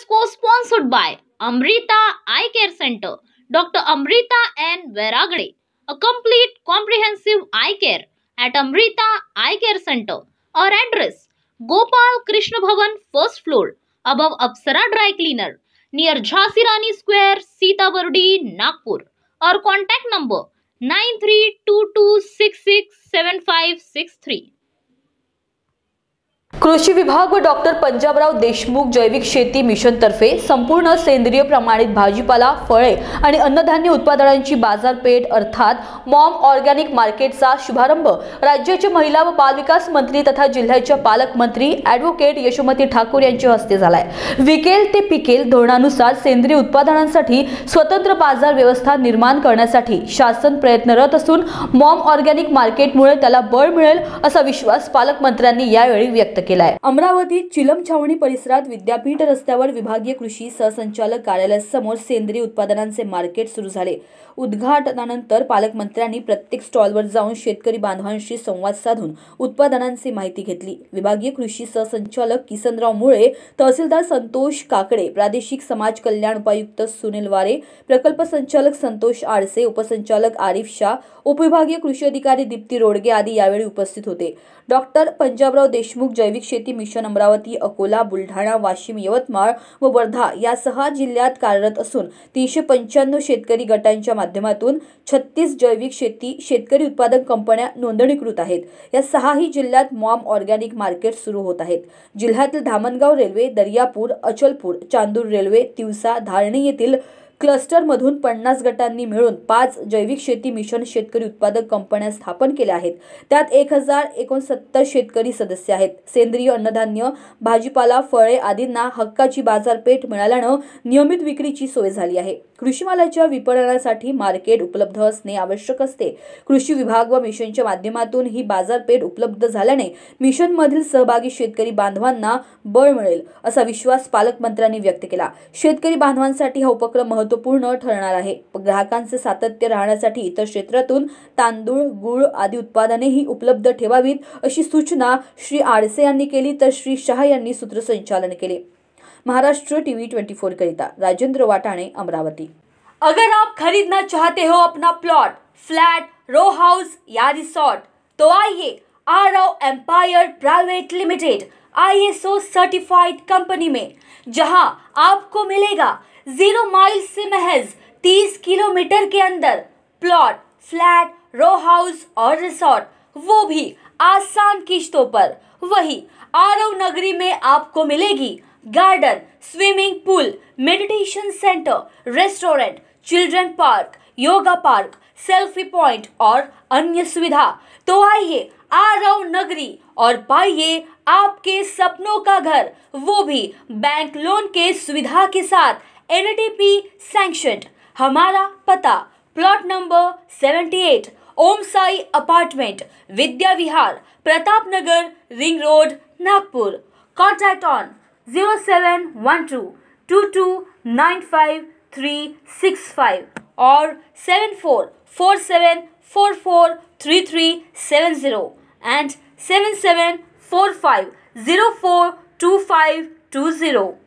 Is को sponsored by Amrita eye care center doctor Amrita N Vairagade a complete comprehensive eye care at Amrita eye care center और address Gopal Krishna Bhavan first floor Nagpur और contact number nine three two two six six seven five six three कृषी विभाग व doctor Panjabrao Deshmukh जैविक शेती मिशनतर्फे संपूर्ण सेंद्रिय प्रमाणित भाजीपाला फळे आणि अन्नधान्य उत्पादनांची बाजारपेठ अर्थात मॉम ऑर्गॅनिक मार्केटचा शुभारंभ राज्याचे महिला व बालविकास मंत्री तथा जिल्ह्याच्या पालकमंत्री ॲडव्होकेट यशोमती ठाकूर यांच्या हस्ते झालाय विकेल ते पिकेल धोरणानुसार सेंद्रिय उत्पादनांसाठी स्वतंत्र बाजार व्यवस्था निर्माण करण्यासाठी शासन प्रयत्नरत असून मॉम ऑर्गॅनिक मार्केटमुळे त्याला बळ मिळेल असा विश्वास पालकमंत्र्यांनी यावेळी व्यक्त केला केलाय अमरावती चिलम छावणी परिसरात विद्यापीठ रस्त्यावर विभागीय कृषी सहसंचालक कार्यालयासमोर सेंद्रिय उत्पादनांचे मार्केट सुरू झाले उद्घाटनानंतर पालकमंत्र्यांनी प्रत्येक स्टॉलवर जाऊन शेतकरी बांधवांशी संवाद साधून उत्पादनांची माहिती घेतली विभागीय कृषी सहसंचालक किसनराव मुळे तहसीलदार संतोष काकडे प्रादेशिक समाज कल्याण उपायुक्त सुनील वारे प्रकल्प संचालक संतोष आडसे उपसंचालक आरिफ शाह उपविभागीय कृषी अधिकारी दीप्ती रोडगे आदी यावेळी उपस्थित होते डॉक्टर पंजाबराव देशमुख जैविक शेती मिशन अमरावती अकोला बुलढाणा वाशिम यवतमाळ व वर्धा या सहा जिल्ह्यात कार्यरत असून तीनशे पंच्याण्णव शेतकरी गटांच्या माध्यमातून छत्तीस जैविक शेती शेतकरी उत्पादक कंपन्या नोंदणीकृत आहेत या सहाही जिल्ह्यात मॉम ऑर्गॅनिक मार्केट सुरू होत आहेत जिल्ह्यातील धामणगाव रेल्वे दर्यापूर अचलपूर चांदूर रेल्वे तिवसा धारणी येथील क्लस्टरमधून पन्नास गटांनी मिळून पाच जैविक शेती मिशन शेतकरी उत्पादक कंपन्या स्थापन केल्या आहेत त्यात एक हजार एकोणसत्तर शेतकरी सदस्य आहेत सेंद्रिय अन्नधान्य भाजीपाला फळे आदींना हक्काची बाजारपेठ मिळाल्यानं नियमित विक्रीची सोय झाली आहे कृषीमालाच्या विपणनासाठी मार्केट उपलब्ध असणे आवश्यक असते कृषी विभाग व मिशनच्या माध्यमातून ही बाजारपेठ उपलब्ध झाल्याने मिशनमधील सहभागी शेतकरी बांधवांना बळ मिळेल असा विश्वास पालकमंत्र्यांनी व्यक्त केला शेतकरी बांधवांसाठी हा उपक्रम महत्व महत्वपूर्ण ठरणार आहे ग्राहकांचे सातत्य राहण्यासाठी इतर क्षेत्रातून तांदूळ गूळ आदी उत्पादनेही उपलब्ध ठेवावीत अशी सूचना श्री आडसे यांनी केली तर श्री शहा यांनी सूत्रसंचालन केले महाराष्ट्र टीव्ही ट्वेंटी फोर करिता राजेंद्र वाटाणे अमरावती अगर आप खरीदना चाहते हो अपना प्लॉट फ्लॅट रो हाऊस या रिसॉर्ट तो आइए R empire private limited ISO certified company में जहां आपको मिलेगा जीरो माइल से महज तीस किलोमीटर के अंदर प्लॉट फ्लैट रो हाउस और रिसोर्ट वो भी आसान किश्तों पर वही आरव नगरी में आपको मिलेगी garden swimming pool meditation centre restaurant children park yoga park selfie point और अन्य सुविधा तो आइए आरव नगरी और पाइए आपके सपनों का घर वो भी बैंक लोन के सुविधा के साथ एन सैंक्शनड हमारा पता plot number eight Om Sai apartment Vidya Vihar Pratap Nagar ring road Nagpur contact on zero seven one two two two nine five three six five और seven four four seven four four three three seven zero and seven seven 45042520.